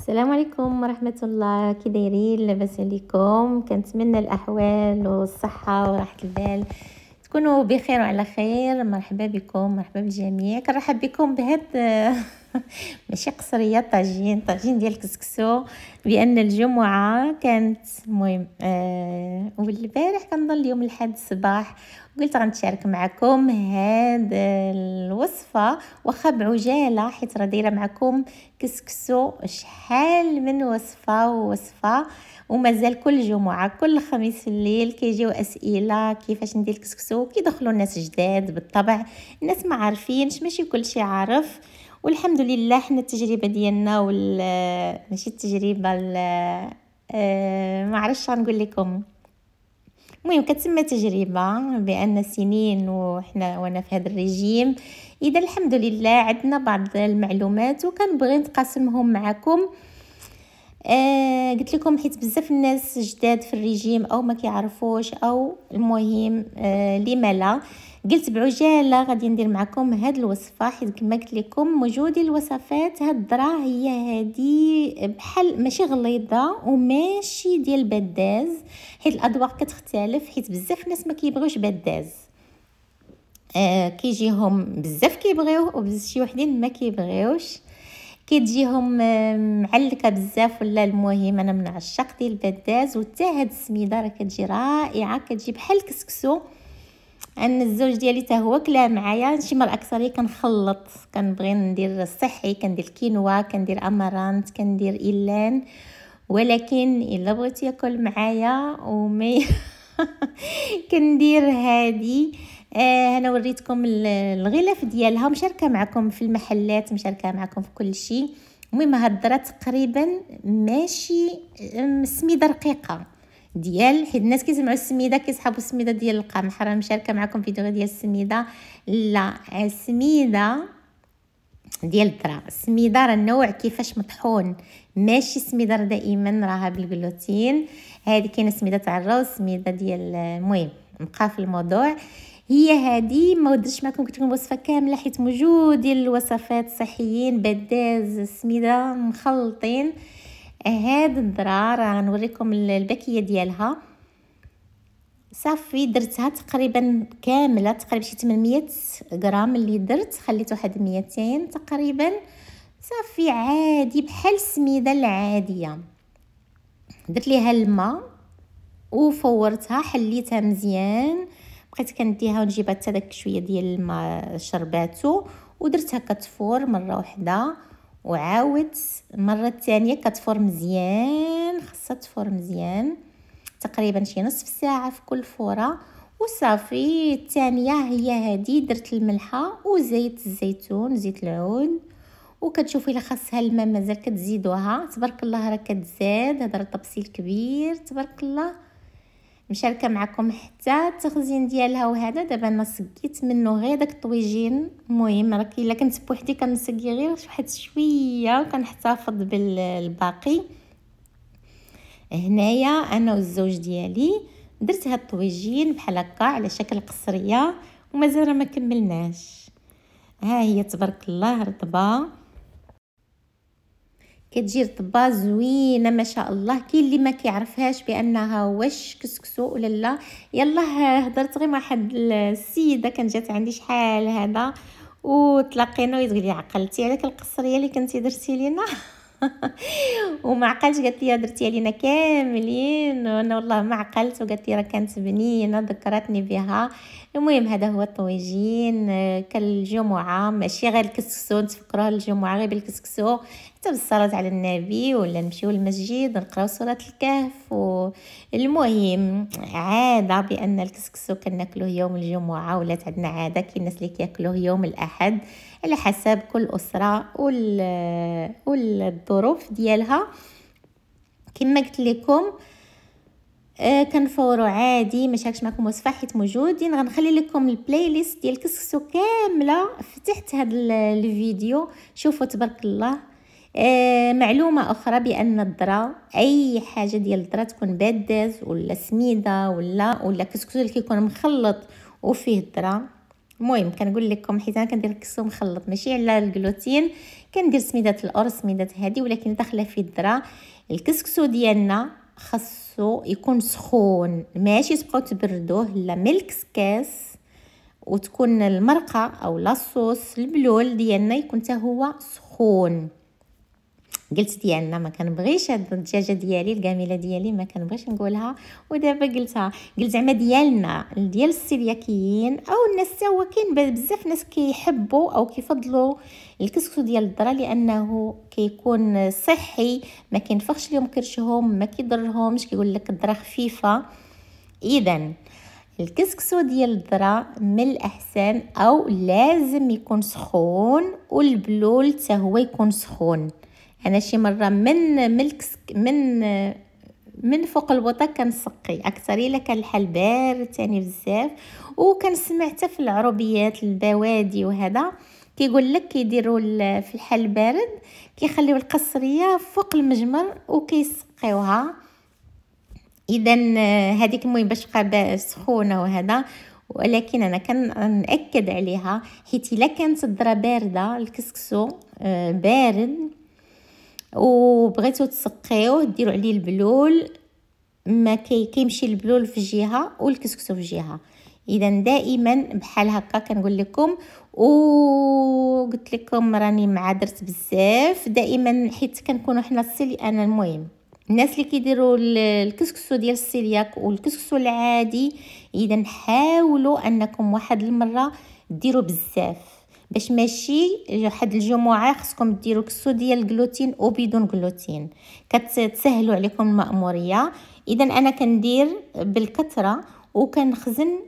السلام عليكم ورحمة الله كي دايرين لاباس عليكم كنتمنى الأحوال والصحة وراحة البال تكونوا بخير وعلى خير مرحبا بكم مرحبا بالجميع كنرحب بكم بهذا ماشي قصريه طاجين طاجين ديال الكسكسو بان الجمعه كانت مهم آه والبارح كنظن اليوم الاحد الصباح قلت غنتشارك معكم هاد الوصفه واخا بعجاله حيت راه دايره معكم كسكسو شحال من وصفه ووصفه ومازال كل جمعه كل خميس في الليل كيجيو اسئله كيفاش ندير كسكسو كيدخلوا الناس جداد بالطبع الناس ما عارفينش ماشي كلشي عارف والحمد لله حنا التجربه ديالنا وال ماشي التجربه ال آه، ما عرفتش غنقول لكم المهم كتسمى تجربه بان سنين وحنا وانا في هذا الرجيم اذا الحمد لله عندنا بعض المعلومات وكنبغي نتقاسمهم معكم آه قلت لكم حيت بزاف الناس جداد في الريجيم او ما كيعرفوش او المهم آه لما لا قلت بعجاله غادي ندير معكم هاد الوصفه حيت كما قلت لكم موجود الوصفات هاد الذره هي هادي بحال ماشي غليظه وماشي ديال بداز حيت الاذواق كتختلف حيت بزاف الناس ما كيبغيوش بداز آه كيجيهم بزاف كيبغيوه وبزاف شي وحدين ما كيبغيوش كتجيهم معلكه بزاف ولا المهم انا من عشاق ديال البداز وحتى هاد السميده راه كتجي رائعه كتجي بحال الكسكسو ان الزوج ديالي حتى هو كلا معايا شي مره اكثر كنخلط كنبغي ندير الصحي كندير كينوا كندير امارانت كندير ايلان ولكن الا بغيتي ياكل معايا ومي كندير هادي آه انا وريتكم الغلاف ديالها مشاركه معكم في المحلات مشاركه معكم في كل شيء المهم هضره تقريبا ماشي سميده رقيقه ديال حيت الناس كيسمعوا السميده كيسحبوا السميده ديال القمح راه مشاركه معكم فيديو ديال السميده لا السميده ديال الذره راه النوع كيفاش مطحون ماشي سميده دائما راها بالجلوتين هذه كاينه سميده تاع الرز سميده ديال المهم نبقى في الموضوع هي هذه ما ودرتش معكم قلت لكم الوصفه كامله حيت موجود ديال الوصفات صحيين بداز سميده مخلطين هاد الذره راه غنوريكم الباكيه ديالها صافي درتها تقريبا كامله تقريبا شي 800 غرام اللي درت خليت واحد 200 تقريبا صافي عادي بحال السميده العاديه درت ليها الماء وفورتها حليتها مزيان بقيت كنديها ونجيبها حتى داك شويه ديال الماء شرباتو ودرتها كتفور مره واحده وعاودت مره الثانيه كتفور مزيان خاصها تفور مزيان تقريبا شي نصف ساعه في كل فوره وصافي الثانيه هي هذه درت الملحه وزيت الزيتون زيت العود وكتشوفي الا خاصها الماء مازال كتزيدوها تبارك الله راه كتزاد هذا راه طبسيل كبير تبارك الله مشاركه معكم حتى التخزين ديالها وهذا دابا انا سقيت منه غير داك الطويجين المهم راه الا كنت بوحدي كنسقي غير واحد شويه وكنحتفظ بالباقي هنايا انا والزوج ديالي درت هاد الطويجين بحال هكا على شكل قصريه ومازال ما كملناش ها هي تبارك الله رطبه كتجي رطبه زوينه ما شاء الله كاين اللي ما كيعرفهاش بانها واش كسكسو ولا لا يلا هضرت غير مع واحد السيده كانت جات عندي شحال هذا وتلاقينا ويتقول لي عقلتي عليك القصريه اللي كنتي درتي لينا وما عقلتش قالت لي درتي علينا كاملين انا والله ما عقلت وقالت لي راه كانت بنينه ذكرتني بها المهم هذا هو الطويجين آه، كالجمعه ماشي غير الكسكسو نتفكروه الجمعه غير بالكسكسو حتى بالصلاة على النبي ولا نمشيو للمسجد نقراو سورة الكهف والمهم عادة بأن الكسكسو كناكلوه يوم الجمعة ولات عندنا عادة كاين الناس اللي كياكلوه يوم الأحد على حسب كل أسرة وال... والظروف ديالها كما قلت لكم آه كنفورو عادي ما شاركش معكم وصفه حيت موجودين غنخلي لكم البلاي ليست ديال كسكسو كامله فتحت هذا الفيديو شوفوا تبارك الله آه معلومة أخرى بأن الذرة أي حاجة ديال الذرة تكون باداز ولا سميدة ولا ولا كسكسو اللي كيكون مخلط وفيه الذرة المهم كنقول لكم حيت انا كندير الكسكسو مخلط ماشي على الجلوتين كندير سميده الارز سميده هذه ولكن داخله فيه الذره الكسكسو ديالنا خاصو يكون سخون ماشي تبقاو تبردوه لا ميلكس كاس وتكون المرقه او لاصوص البلول ديالنا يكون حتى هو سخون قلت ديالنا ما كنبغيش هاد الدجاجه ديالي الكامله ديالي ما كنبغيش نقولها ودابا قلتها قلت زعما ديالنا ديال السيلياكيين او الناس حتى هو كاين بزاف ناس كيحبوا او كيفضلوا الكسكسو ديال الذره لانه كيكون صحي ما كينفخش لهم كرشهم ما كيضرهمش كيقول لك الذره خفيفه اذا الكسكسو ديال الذره من الاحسن او لازم يكون سخون والبلول حتى هو يكون سخون انا شي مره من ملك من من فوق البوطه كنسقي اكثر الا كان الحال بارد ثاني بزاف وكنسمع حتى في العربيات البوادي وهذا كيقول لك كيديروا في الحال بارد كيخليو القصريه فوق المجمر وكيسقيوها اذا هذيك المهم باش تبقى سخونه وهذا ولكن انا كنأكد عليها حيت الا كانت الذره بارده الكسكسو آه، بارد وبغيتو تسقيوه ديروا عليه البلول ما كي كيمشي البلول في جهه والكسكسو في جهه اذا دائما بحال هكا كنقول لكم وقلت لكم راني مع درت بزاف دائما حيت كنكونوا حنا السيلي انا المهم الناس اللي كيديروا الكسكسو ديال السيلياك والكسكسو العادي اذا حاولوا انكم واحد المره ديروا بزاف باش ماشي واحد الجمعه خصكم ديروا كسو ديال الجلوتين او بدون جلوتين كتسهلوا عليكم المأموريه اذا انا كندير بالكثره وكنخزن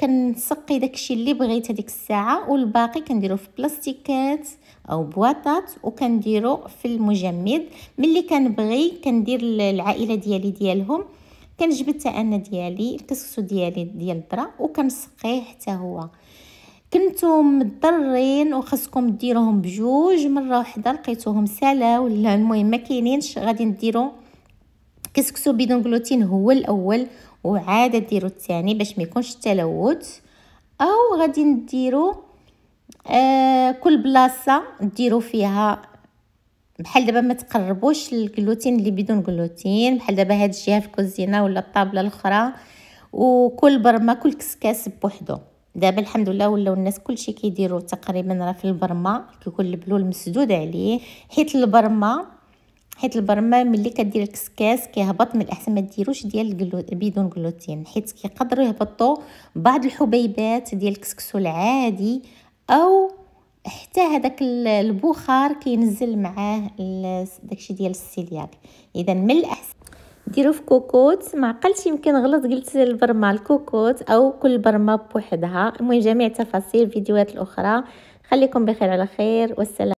كنسقي داكشي اللي بغيت هذيك الساعه والباقي كنديرو في بلاستيكات او بواطات وكنديرو في المجمد ملي كنبغي كندير العائله ديالي ديالهم كنجبد حتى انا ديالي الكسكسو ديالي ديال الذره وكنسقيه حتى هو كنتم مضطرين وخصكم ديروهم بجوج مره واحده لقيتوهم سالا ولا المهم ما كاينينش غادي نديرو كسكسو بدون جلوتين هو الاول وعاده ديروا الثاني باش ما يكونش التلوث او غادي نديرو آه كل بلاصه ديروا فيها بحال دابا ما تقربوش الجلوتين اللي بدون جلوتين بحال دابا هاد الجهه في الكوزينه ولا الطابله الاخرى وكل برمه كل كسكاس بوحدو دابا الحمد لله ولاو الناس كلشي كيديروا تقريبا راه في البرمه كيكون البلول مسدود عليه حيت البرمه حيت البرمه ملي كدير الكسكاس كيهبط من الاحسن ما ديروش ديال الجلو... بدون جلوتين حيت كيقدروا يهبطوا بعض الحبيبات ديال الكسكسو العادي او حتى هذاك البخار كينزل معاه داكشي ديال السيلياك اذا من الاحسن ديرو في كوكوت ما عقلتش يمكن غلط قلت البرمه الكوكوت او كل برمه بوحدها المهم جميع تفاصيل الفيديوهات الاخرى خليكم بخير على خير والسلام